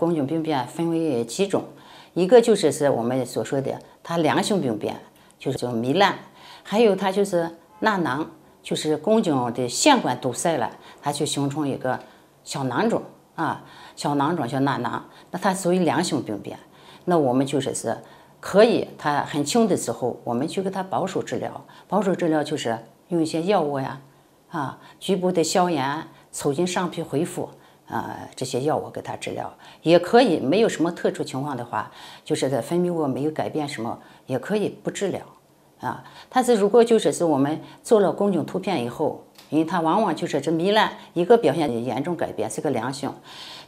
宫颈病变分为几种，一个就是是我们所说的它良性病变，就是种糜烂，还有它就是纳囊，就是宫颈的腺管堵塞了，它就形成一个小囊肿啊，小囊肿、小纳囊，那它属于良性病变。那我们就是是可以，它很轻的时候，我们去给它保守治疗，保守治疗就是用一些药物呀，啊，局部的消炎，促进上皮恢复。啊，这些药物给他治疗也可以，没有什么特殊情况的话，就是在分泌物没有改变什么，也可以不治疗啊。但是如果就是是我们做了宫颈突片以后，因为它往往就是这糜烂一个表现严重改变是个良性，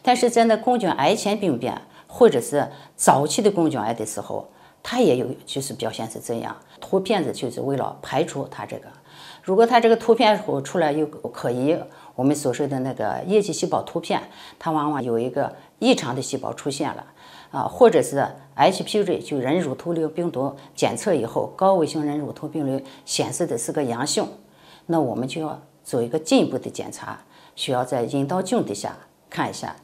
但是在那宫颈癌前病变或者是早期的宫颈癌的时候。它也有，就是表现是这样，图片子就是为了排除它这个。如果它这个图片后出来有可疑，我们所说的那个液体细胞图片，它往往有一个异常的细胞出现了，啊，或者是 HPV 就人乳头瘤病毒检测以后，高危型人乳头病毒显示的是个阳性，那我们就要做一个进一步的检查，需要在阴道镜底下看一下。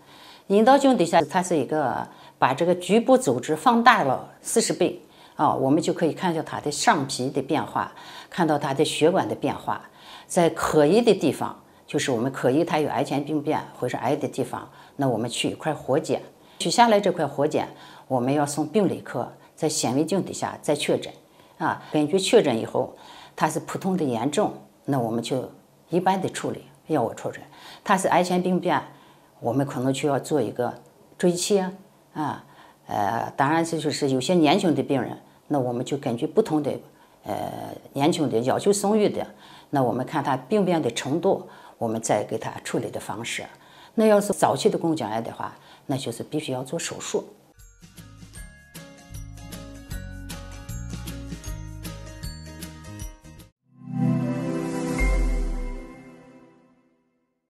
阴道镜底下，它是一个把这个局部组织放大了四十倍，啊，我们就可以看到它的上皮的变化，看到它的血管的变化。在可疑的地方，就是我们可疑它有癌前病变或者癌的地方，那我们取一块活检，取下来这块活检，我们要送病理科，在显微镜底下再确诊。啊，根据确诊以后，它是普通的炎症，那我们就一般的处理，要我出诊，它是癌前病变。我们可能就要做一个锥切，啊，呃，当然这就是有些年轻的病人，那我们就根据不同的，呃，年轻的、要求生育的，那我们看他病变的程度，我们再给他处理的方式。那要是早期的宫颈癌的话，那就是必须要做手术。